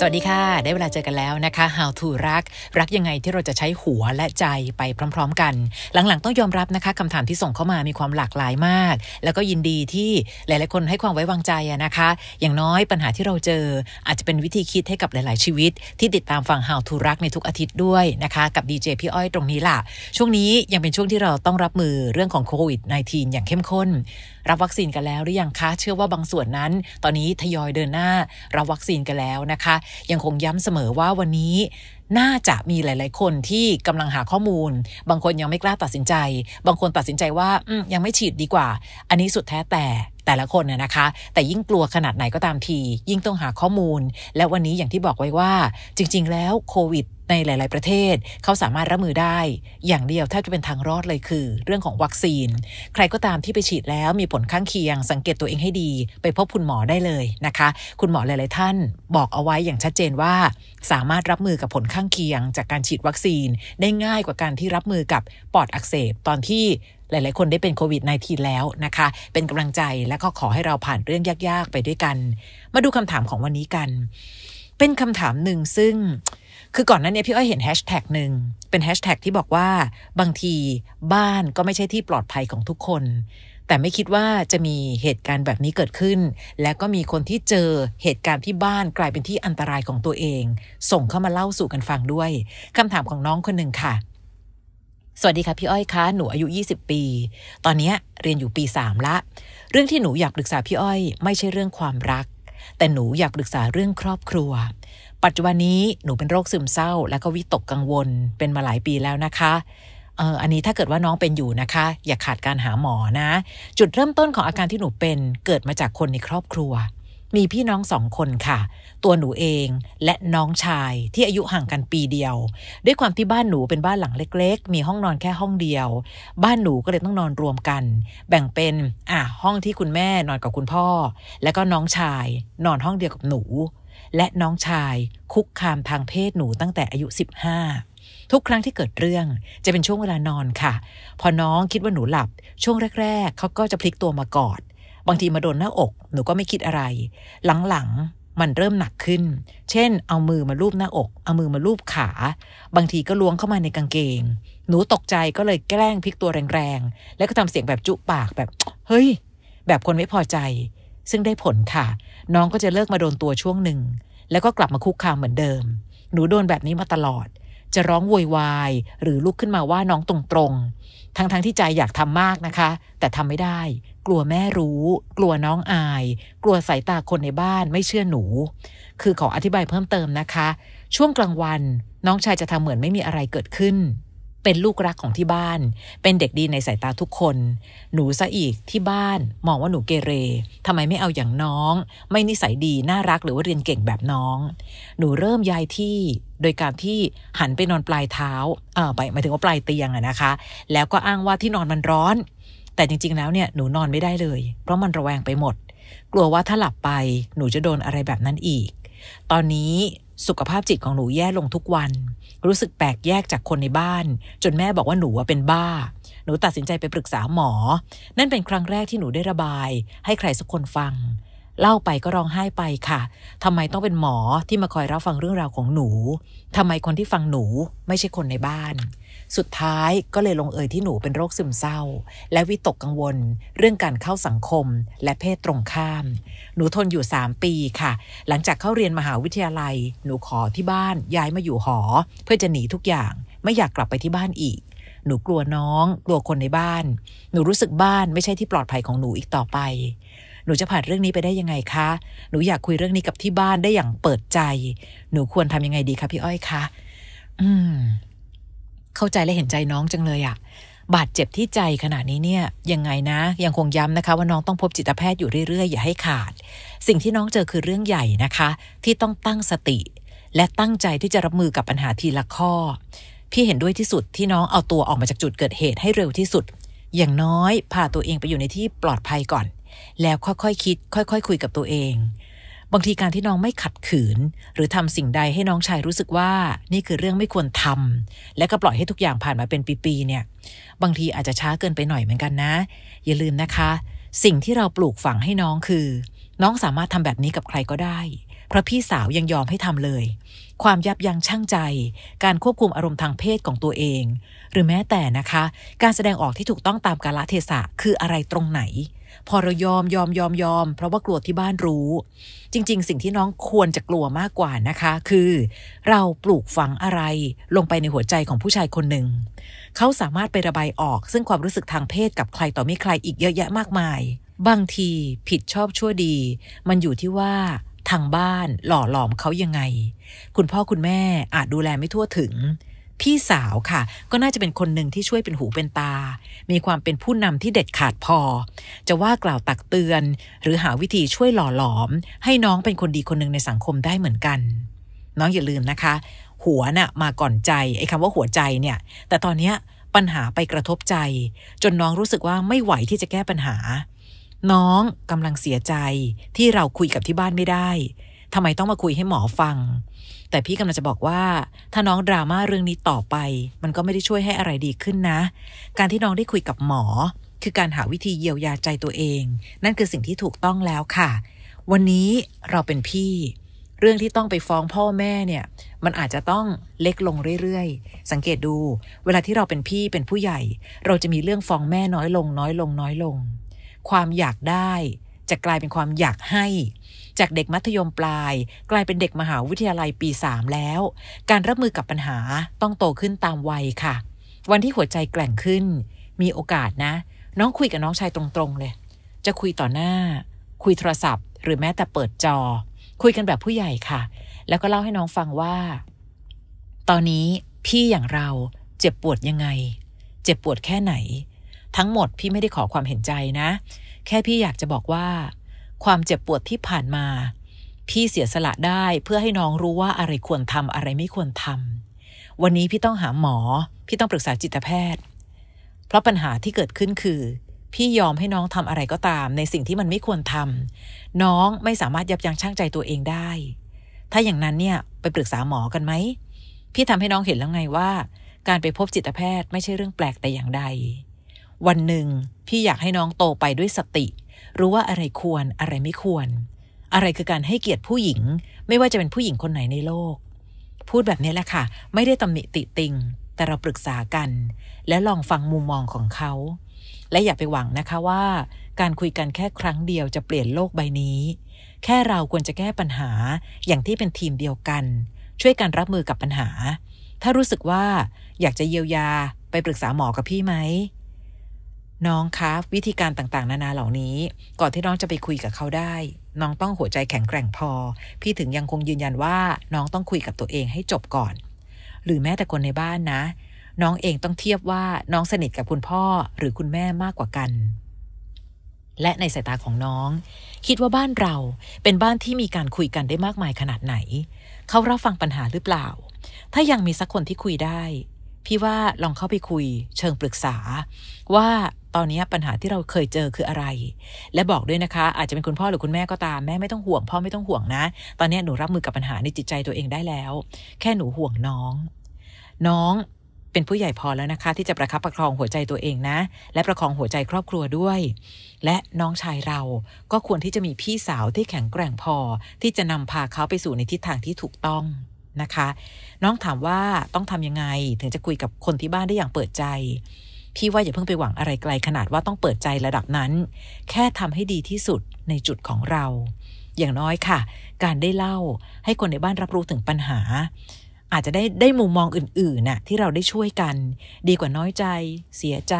สวัสดีค่ะ ได้เวลาเจอกันแล้วนะคะ How to รัก รักยังไงที่เราจะใช้หัวและใจไปพร้อม ๆ กัน หลังๆต้องยอมรับนะคะคำถามที่ส่งเข้ามามีความหลากหลายมาก แล้วก็ยินดีที่หลาย ๆ คนให้ความไว้วางใจนะคะ อย่างน้อยปัญหาที่เราเจอ อาจจะเป็นวิธีคิดให้กับหลายๆ ชีวิต ที่ติดตามฟัง How to รักในทุกอาทิตย์ด้วยนะคะ กับดีเจพี่อ้อยตรงนี้ล่ะช่วงนี้ยังเป็นช่วงที่เราต้องรับมือเรื่องของโควิด -19 อย่างเข้มข้น รับวัคซีนกันแล้วหรือยังคะเชื่อว่าบางส่วนนั้น ตอนนี้ทยอยเดินหน้ารับวัคซีนกันแล้วนะคะยังคงย้ำเสมอว่าวันนี้ น่าจะมีหลาย ๆ คนที่กำลังหาข้อมูล บางคนยังไม่กล้าตัดสินใจ บางคนตัดสินใจว่ายังไม่ฉีดดีกว่า อันนี้สุดแท้แต่แต่ละคนเนี่ยนะคะแต่ยิ่งกลัวขนาดไหนก็ตามที ยิ่งต้องหาข้อมูล และวันนี้อย่างที่บอกไว้ว่าจริง ๆ แล้วโควิด ในหลาย ๆ ประเทศ เขาสามารถรับมือได้ อย่างเดียวแทบจะเป็นทางรอดเลยคือ เรื่องของวัคซีน ใครก็ตามที่ไปฉีดแล้วมีผลข้างเคียง สังเกตตัวเองให้ดี ไปพบคุณหมอได้เลยนะคะ คุณหมอหลาย ๆ ท่านบอกเอาไว้อย่างชัดเจนว่า สามารถรับมือกับผลข้างเคียง จากการฉีดวัคซีน ได้ง่ายกว่าการที่รับมือกับปอดอักเสบตอนที่หลายๆ คนได้เป็นโควิด -19 แล้วนะคะ เป็นกำลังใจและก็ขอให้เราผ่านเรื่องยากๆ ไปด้วยกัน มาดูคำถามของวันนี้กัน เป็นคำถามหนึ่งซึ่ง คือก่อนหน้านี้พี่อ้อยเห็นแฮชแท็กหนึ่งเป็นแฮชแท็กที่บอกว่า บางที บ้านก็ไม่ใช่ที่ปลอดภัยของทุกคน แต่ไม่คิดว่าจะมีเหตุการณ์แบบนี้เกิดขึ้น และก็มีคนที่เจอเหตุการณ์ที่บ้านกลายเป็นที่อันตรายของตัวเอง ส่งเข้ามาเล่าสู่กันฟังด้วยคำถามของน้องคนหนึ่งค่ะสวัสดีค่ะพี่อ้อยคะหนูอายุ 20 ปี ตอนนี้เรียนอยู่ปี 3 ละ เรื่องที่หนูอยากปรึกษาพี่อ้อยไม่ใช่เรื่องความรัก แต่หนูอยากปรึกษาเรื่องครอบครัว ปัจจุบันนี้หนูเป็นโรคซึมเศร้า และก็วิตกกังวล เป็นมาหลายปีแล้วนะคะเอออันนี้ถ้าเกิดว่าน้องเป็นอยู่นะคะ อย่าขาดการหาหมอนะ จุดเริ่มต้นของอาการที่หนูเป็นเกิดมาจากคนในครอบครัวมีพี่น้องสองคนค่ะ ตัวหนูเองและน้องชายที่อายุห่างกันปีเดียว ด้วยความที่บ้านหนูเป็นบ้านหลังเล็กๆ มีห้องนอนแค่ห้องเดียว บ้านหนูก็เลยต้องนอนรวมกัน แบ่งเป็น อ่ะห้องที่คุณแม่นอนกับคุณพ่อ และก็น้องชาย นอนห้องเดียวกับหนู และน้องชายคุกคามทางเพศหนูตั้งแต่อายุ 15 ทุกครั้งที่เกิดเรื่องจะเป็นช่วงเวลานอนค่ะ พอน้องคิดว่าหนูหลับ ช่วงแรก ๆ เขาก็จะพลิกตัวมากอดบางทีมาโดนหน้าอกหนูก็ไม่คิดอะไร หลังๆ มันเริ่มหนักขึ้น เช่นเอามือมาลูบหน้าอกเอามือมาลูบขา บางทีก็ล้วงเข้ามาในกางเกง หนูตกใจก็เลยแกล้งพลิกตัวแรงๆแล้วก็ทำเสียงแบบจุปากแบบ เฮ้ย แบบคนไม่พอใจ ซึ่งได้ผลค่ะ น้องก็จะเลิกมาโดนตัวช่วงหนึ่ง แล้วก็กลับมาคุกคามเหมือนเดิม หนูโดนแบบนี้มาตลอดจะร้องโวยวายหรือลุกขึ้นมาว่าน้องตรงๆทั้งๆที่ใจอยากทำมากนะคะ แต่ทำไม่ได้ กลัวแม่รู้ กลัวน้องอาย กลัวสายตาคนในบ้านไม่เชื่อหนู คือขออธิบายเพิ่มเติมนะคะ ช่วงกลางวัน น้องชายจะทำเหมือนไม่มีอะไรเกิดขึ้นเป็นลูกรักของที่บ้าน เป็นเด็กดีในสายตาทุกคน หนูซะอีกที่บ้านมองว่าหนูเกเรทำไมไม่เอาอย่างน้อง ไม่นิสัยดีน่ารักหรือว่าเรียนเก่งแบบน้อง หนูเริ่มย้ายที่โดยการที่หันไปนอนปลายเท้า เออไปหมายถึงว่าปลายเตียงอะนะคะ แล้วก็อ้างว่าที่นอนมันร้อน แต่จริงๆแล้วเนี่ยหนูนอนไม่ได้เลย เพราะมันระแวงไปหมด กลัวว่าถ้าหลับไปหนูจะโดนอะไรแบบนั้นอีก ตอนนี้สุขภาพจิตของหนูแย่ลงทุกวัน รู้สึกแปลกแยกจากคนในบ้าน จนแม่บอกว่าหนูเป็นบ้า หนูตัดสินใจไปปรึกษาหมอ นั่นเป็นครั้งแรกที่หนูได้ระบายให้ใครสักคนฟังเล่าไปก็ร้องไห้ไปค่ะ ทำไมต้องเป็นหมอที่มาคอยรับฟังเรื่องราวของหนู ทำไมคนที่ฟังหนูไม่ใช่คนในบ้าน สุดท้ายก็เลยลงเอยที่หนูเป็นโรคซึมเศร้า และวิตกกังวล เรื่องการเข้าสังคมและเพศตรงข้าม หนูทนอยู่ 3 ปีค่ะ หลังจากเข้าเรียนมหาวิทยาลัย หนูขอที่บ้านย้ายมาอยู่หอ เพื่อจะหนีทุกอย่าง ไม่อยากกลับไปที่บ้านอีก หนูกลัวน้องกลัวคนในบ้าน หนูรู้สึกบ้าน ไม่ใช่ที่ปลอดภัยของหนูอีกต่อไปหนูจะผ่านเรื่องนี้ไปได้ยังไงคะ หนูอยากคุยเรื่องนี้กับที่บ้านได้อย่างเปิดใจ หนูควรทำยังไงดีคะพี่อ้อยคะอืมเข้าใจและเห็นใจน้องจังเลยอะ บาดเจ็บที่ใจขนาดนี้เนี่ย ยังไงนะ ยังคงย้ำนะคะ ว่าน้องต้องพบจิตแพทย์อยู่เรื่อยๆ อย่าให้ขาด สิ่งที่น้องเจอคือเรื่องใหญ่นะคะ ที่ต้องตั้งสติ และตั้งใจที่จะรับมือกับปัญหาทีละข้อ พี่เห็นด้วยที่สุดที่น้องเอาตัวออกมาจากจุดเกิดเหตุให้เร็วที่สุด อย่างน้อยพาตัวเองไปอยู่ในที่ปลอดภัยก่อนแล้วค่อยๆ คิด ค่อย ๆ คุยกับตัวเอง บางทีการที่น้องไม่ขัดขืน หรือทำสิ่งใดให้น้องชายรู้สึกว่านี่คือเรื่องไม่ควรทำ และก็ปล่อยให้ทุกอย่างผ่านมาเป็นปีๆเนี่ย บางทีอาจจะช้าเกินไปหน่อยเหมือนกันนะ อย่าลืมนะคะ สิ่งที่เราปลูกฝังให้น้องคือ น้องสามารถทำแบบนี้กับใครก็ได้ เพราะพี่สาวยังยอมให้ทำเลย ความยับยั้งชั่งใจ การควบคุมอารมณ์ทางเพศของตัวเอง หรือแม้แต่นะคะ การแสดงออกที่ถูกต้องตามกาลเทศะคืออะไรตรงไหนพอเรายอมยอมยอมยอมเพราะว่ากลัวที่บ้านรู้ จริง ๆ สิ่งที่น้องควรจะกลัวมากกว่านะคะ คือ เราปลูกฝังอะไร ลงไปในหัวใจของผู้ชายคนหนึ่งเขาสามารถไประบายออกซึ่งความรู้สึกทางเพศกับใครต่อมีใครอีกเยอะแยะมากมาย บางทีผิดชอบชั่วดี มันอยู่ที่ว่า ทางบ้านหล่อหลอมเขายังไง คุณพ่อคุณแม่อาจดูแลไม่ทั่วถึงพี่สาวค่ะ ก็น่าจะเป็นคนหนึ่งที่ช่วยเป็นหูเป็นตา มีความเป็นผู้นำที่เด็ดขาดพอ จะว่ากล่าวตักเตือน หรือหาวิธีช่วยหล่อหลอม ให้น้องเป็นคนดีคนหนึ่งในสังคมได้เหมือนกัน น้องอย่าลืมนะคะ หัวน่ะมาก่อนใจไอ้คำว่าหัวใจเนี่ย แต่ตอนเนี้ยปัญหาไปกระทบใจ จนน้องรู้สึกว่าไม่ไหวที่จะแก้ปัญหา น้องกำลังเสียใจที่เราคุยกับที่บ้านไม่ได้ทำไมต้องมาคุยให้หมอฟังแต่พี่กำลังจะบอกว่า ถ้าน้องดราม่าเรื่องนี้ต่อไป มันก็ไม่ได้ช่วยให้อะไรดีขึ้นนะ การที่น้องได้คุยกับหมอ คือการหาวิธีเยียวยาใจตัวเอง นั่นคือสิ่งที่ถูกต้องแล้วค่ะ วันนี้เราเป็นพี่ เรื่องที่ต้องไปฟ้องพ่อแม่เนี่ย มันอาจจะต้องเล็กลงเรื่อย ๆสังเกตดูเวลาที่เราเป็นพี่เป็นผู้ใหญ่ เราจะมีเรื่องฟ้องแม่น้อยลง น้อยลงน้อยลง ความอยากได้จะกลายเป็นความอยากให้จากเด็กมัธยมปลายกลายเป็นเด็กมหาวิทยาลัยปี 3 แล้ว การรับมือกับปัญหาต้องโตขึ้นตามวัยค่ะ วันที่หัวใจแกล่งขึ้น มีโอกาสนะ น้องคุยกับน้องชายตรงๆ เลย จะคุยต่อหน้า คุยโทรศัพท์หรือแม้แต่เปิดจอ คุยกันแบบผู้ใหญ่ค่ะ แล้วก็เล่าให้น้องฟังว่า ตอนนี้พี่อย่างเราเจ็บปวดยังไง เจ็บปวดแค่ไหน ทั้งหมดพี่ไม่ได้ขอความเห็นใจนะ แค่พี่อยากจะบอกว่าความเจ็บปวดที่ผ่านมา พี่เสียสละได้เพื่อให้น้องรู้ว่าอะไรควรทำอะไรไม่ควรทำ วันนี้พี่ต้องหาหมอ พี่ต้องปรึกษาจิตแพทย์ เพราะปัญหาที่เกิดขึ้นคือ พี่ยอมให้น้องทำอะไรก็ตาม ในสิ่งที่มันไม่ควรทำ น้องไม่สามารถยับยั้งชั่งใจตัวเองได้ ถ้าอย่างนั้นเนี่ยไปปรึกษาหมอกันไหมพี่ทำให้น้องเห็นแล้วไงว่า การไปพบจิตแพทย์ไม่ใช่เรื่องแปลกแต่อย่างใด วันหนึ่งพี่อยากให้น้องโตไปด้วยสติรู้ว่าอะไรควรอะไรไม่ควร อะไรคือการให้เกียรติผู้หญิง ไม่ว่าจะเป็นผู้หญิงคนไหนในโลก พูดแบบนี้แหละค่ะไม่ได้ตำหนิติติง แต่เราปรึกษากัน และลองฟังมุมมองของเขา และอย่าไปหวังนะคะว่า การคุยกันแค่ครั้งเดียวจะเปลี่ยนโลกใบนี้ แค่เราควรจะแก้ปัญหาอย่างที่เป็นทีมเดียวกัน ช่วยกันรับมือกับปัญหา ถ้ารู้สึกว่าอยากจะเยียวยาไปปรึกษาหมอกับพี่ไหมน้องคะวิธีการต่างๆ นานาเหล่านี้ ก่อนที่น้องจะไปคุยกับเขาได้ น้องต้องหัวใจแข็งแกร่งพอ พี่ถึงยังคงยืนยันว่าน้องต้องคุยกับตัวเองให้จบก่อน หรือแม้แต่คนในบ้านนะ น้องเองต้องเทียบว่าน้องสนิทกับคุณพ่อหรือคุณแม่มากกว่ากัน และในสายตาของน้อง คิดว่าบ้านเราเป็นบ้านที่มีการคุยกันได้มากมายขนาดไหน เขารับฟังปัญหาหรือเปล่า ถ้ายังมีสักคนที่คุยได้ พี่ว่าลองเข้าไปคุย เชิงปรึกษาว่าตอนนี้ปัญหาที่เราเคยเจอคืออะไร และบอกด้วยนะคะ อาจจะเป็นคุณพ่อหรือคุณแม่ก็ตามแม่ไม่ต้องห่วงพ่อไม่ต้องห่วงนะ ตอนนี้หนูรับมือกับปัญหาในจิตใจตัวเองได้แล้ว แค่หนูห่วงน้อง น้องเป็นผู้ใหญ่พอแล้วนะคะ ที่จะประคับประคองหัวใจตัวเองนะ และประคองหัวใจครอบครัวด้วย และน้องชายเราก็ควรที่จะมีพี่สาวที่แข็งแกร่งพอ ที่จะนำพาเขาไปสู่ในทิศทางที่ถูกต้องนะคะ น้องถามว่าต้องทำยังไง ถึงจะคุยกับคนที่บ้านได้อย่างเปิดใจพี่ว่าอย่าเพิ่งไปหวังอะไรไกลขนาดว่าต้องเปิดใจระดับนั้น แค่ทำให้ดีที่สุดในจุดของเรา อย่างน้อยค่ะ การได้เล่าให้คนในบ้านรับรู้ถึงปัญหา อาจจะได้ได้มุมมองอื่นๆน่ะที่เราได้ช่วยกัน ดีกว่าน้อยใจเสียใจ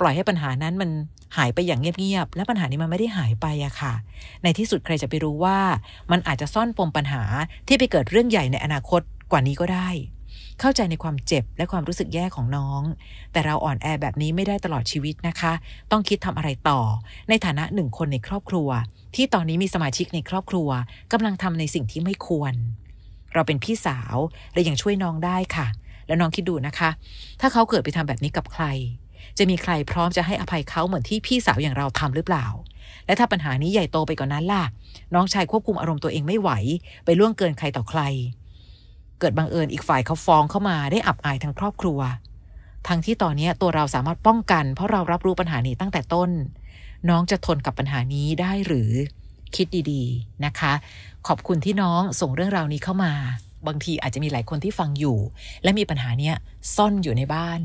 ปล่อยให้ปัญหานั้นมันหายไปอย่างเงียบๆและปัญหานี้มันไม่ได้หายไปอะค่ะ ในที่สุดใครจะไปรู้ว่า มันอาจจะซ่อนปมปัญหาที่ไปเกิดเรื่องใหญ่ในอนาคตกว่านี้ก็ได้เข้าใจในความเจ็บและความรู้สึกแย่ของน้อง แต่เราอ่อนแอแบบนี้ไม่ได้ตลอดชีวิตนะคะ ต้องคิดทำอะไรต่อในฐานะหนึ่งคนในครอบครัว ที่ตอนนี้มีสมาชิกในครอบครัวกำลังทำในสิ่งที่ไม่ควร เราเป็นพี่สาวและยังช่วยน้องได้ค่ะ แล้วน้องคิดดูนะคะ ถ้าเขาเกิดไปทำแบบนี้กับใคร จะมีใครพร้อมจะให้อภัยเขาเหมือนที่พี่สาวอย่างเราทำหรือเปล่า และถ้าปัญหานี้ใหญ่โตไปกว่านนั้นล่ะ น้องชายควบคุมอารมณ์ตัวเองไม่ไหว ไปล่วงเกินใครต่อใครเกิดบังเอิญอีกฝ่ายเขาฟ้องเข้ามาได้อับอายทั้งครอบครัว ทั้งที่ตอนนี้ตัวเราสามารถป้องกัน เพราะเรารับรู้ปัญหานี้ตั้งแต่ต้น น้องจะทนกับปัญหานี้ได้หรือคิดดีๆนะคะ ขอบคุณที่น้องส่งเรื่องราวนี้เข้ามา บางทีอาจจะมีหลายคนที่ฟังอยู่ และมีปัญหาเนี้ยซ่อนอยู่ในบ้าน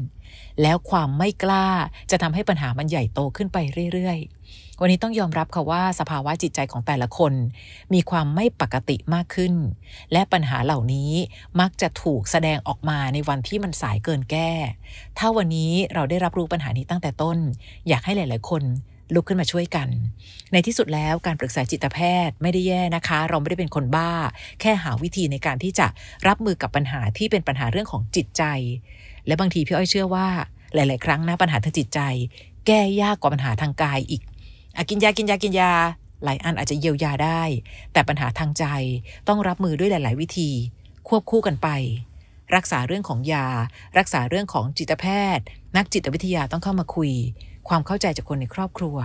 แล้วความไม่กล้าจะทำให้ปัญหามันใหญ่โตขึ้นไปเรื่อยๆวันนี้ต้องยอมรับค่ะว่าสภาวะจิตใจของแต่ละคน มีความไม่ปกติมากขึ้น และปัญหาเหล่านี้มักจะถูกแสดงออกมาในวันที่มันสายเกินแก้ ถ้าวันนี้เราได้รับรู้ปัญหานี้ตั้งแต่ต้น อยากให้หลายๆ คนลุกขึ้นมาช่วยกัน ในที่สุดแล้วการปรึกษาจิตแพทย์ ไม่ได้แย่นะคะ เราไม่ได้เป็นคนบ้า แค่หาวิธีในการที่จะรับมือกับปัญหาที่เป็นปัญหาเรื่องของจิตใจ และบางทีพี่อ้อยเชื่อว่า หลายๆ ครั้งนะปัญหาทางจิตใจ แก้ยากกว่าปัญหาทางกายอีกกินยากินยากินยา หลายอันอาจจะเยียวยาได้ แต่ปัญหาทางใจต้องรับมือด้วยหลาย ๆ วิธี ควบคู่กันไป รักษาเรื่องของยา รักษาเรื่องของจิตแพทย์ นักจิตวิทยาต้องเข้ามาคุย ความเข้าใจจากคนในครอบครัว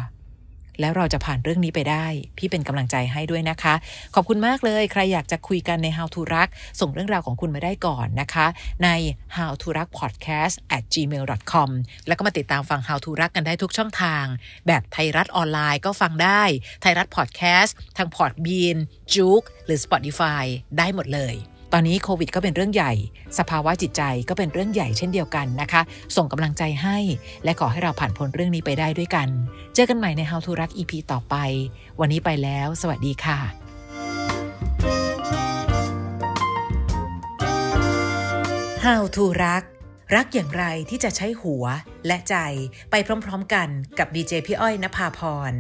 แล้วเราจะผ่านเรื่องนี้ไปได้ พี่เป็นกำลังใจให้ด้วยนะคะ ขอบคุณมากเลย ใครอยากจะคุยกันใน How to รัก ส่งเรื่องราวของคุณมาได้ก่อนนะคะ ใน how to รัก podcast at gmail com แล้วก็มาติดตามฟัง how to รักกันได้ทุกช่องทาง แบบไทยรัฐออนไลน์ก็ฟังได้ ไทยรัฐ podcast ทาง Podbean จุกหรือ Spotify ได้หมดเลยอนนี้โควิดก็เป็นเรื่องใหญ่ สภาวะจิตใจก็เป็นเรื่องใหญ่เช่นเดียวกันนะคะ ส่งกำลังใจให้และขอให้เราผ่านพ้นเรื่องนี้ไปได้ด้วยกัน เจอกันใหม่ใน How to รัก EP ต่อไป วันนี้ไปแล้ว สวัสดีค่ะฮาวทูรักรักอย่างไรที่จะใช้หัวและใจไปพร้อมๆกันกับดีเจพี่อ้อยนภาพร